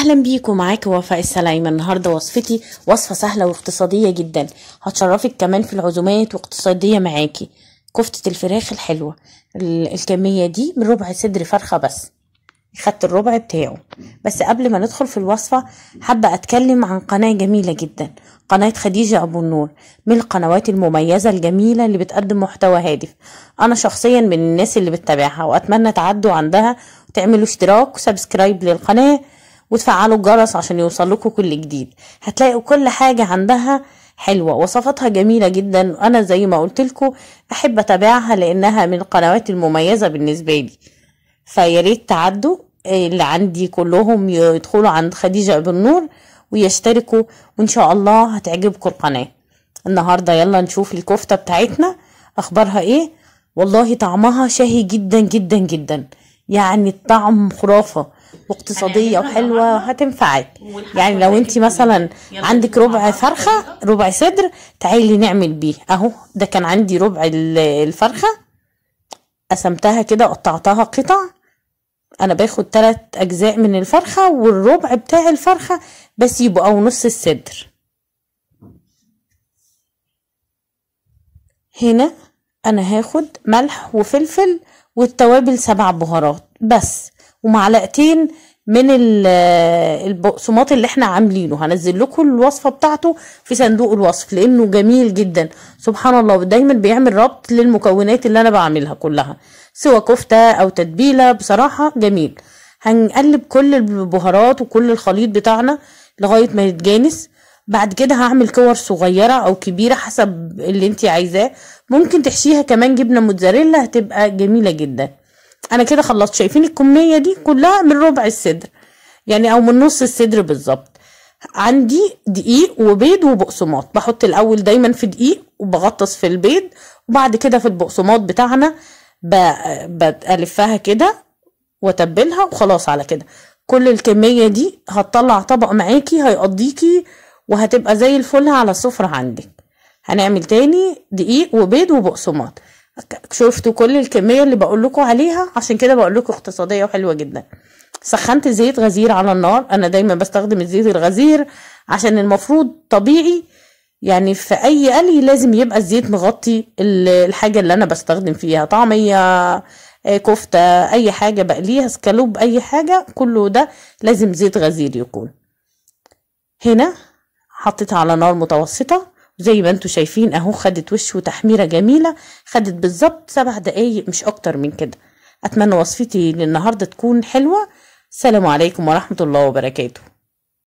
اهلا بيكم معاك وفاء السلايمة النهاردة وصفتي وصفة سهلة واقتصادية جدا هتشرفك كمان في العزومات واقتصادية معاكي كفتة الفراخ الحلوة الكمية دي من ربع صدر فرخة بس خدت الربع بتاعه بس قبل ما ندخل في الوصفة حابة أتكلم عن قناة جميلة جدا قناة خديجة أبو النور من القنوات المميزة الجميلة اللي بتقدم محتوى هادف أنا شخصيا من الناس اللي بتتابعها وأتمنى تعدوا عندها وتعملوا اشتراك وسبسكرايب للقناة وتفعلوا الجرس عشان يوصل لكم كل جديد هتلاقوا كل حاجة عندها حلوة وصفاتها جميلة جدا وأنا زي ما قلت لكم أحب أتابعها لأنها من القنوات المميزة بالنسبة لي فياريت تعدوا اللي عندي كلهم يدخلوا عند خديجة ابن نور ويشتركوا وإن شاء الله هتعجبكم القناة النهاردة يلا نشوف الكفتة بتاعتنا أخبارها إيه والله طعمها شهي جدا جدا جدا يعني الطعم خرافه واقتصاديه وحلوه هتنفعك يعني لو يعني انت مثلا عندك ربع فرخه ربع صدر تعالي نعمل بيه اهو ده كان عندي ربع الفرخه قسمتها كده قطعتها قطع انا باخد تلات اجزاء من الفرخه والربع بتاع الفرخه بسيبه او نص الصدر هنا انا هاخد ملح وفلفل والتوابل سبع بهارات بس ومعلقتين من البقسماط اللي احنا عاملينه هنزل لكم الوصفه بتاعته في صندوق الوصف لانه جميل جدا سبحان الله دايما بيعمل ربط للمكونات اللي انا بعملها كلها سواء كفته او تتبيله بصراحه جميل هنقلب كل البهارات وكل الخليط بتاعنا لغايه ما يتجانس بعد كده هعمل كور صغيرة او كبيرة حسب اللي انت عايزاه ممكن تحشيها كمان جبنة موتزاريلا هتبقى جميلة جدا انا كده خلصت شايفين الكمية دي كلها من ربع الصدر يعني او من نص الصدر بالظبط عندي دقيق وبيض وبقسماط بحط الاول دايما في دقيق وبغطس في البيض وبعد كده في البقسماط بتاعنا بتقلفها كده وتبلها وخلاص على كده كل الكمية دي هتطلع طبق معاكي هيقضيكي وهتبقى زي الفل على السفرة عندك هنعمل تاني دقيق وبيض وبقسماط شفتوا كل الكمية اللي بقول لكم عليها عشان كده بقول لكم اقتصادية وحلوة جدا سخنت زيت غزير على النار انا دايما بستخدم الزيت الغزير عشان المفروض طبيعي يعني في اي قلي لازم يبقى الزيت مغطي الحاجة اللي انا بستخدم فيها طعمية آه، كفتة اي حاجة بقليها سكالوب اي حاجة كله ده لازم زيت غزير يكون هنا حطيتها على نار متوسطة زي ما انتم شايفين اهو خدت وش وتحميرة جميلة خدت بالظبط سبع دقايق مش اكتر من كده اتمنى وصفتي للنهاردة تكون حلوة السلام عليكم ورحمة الله وبركاته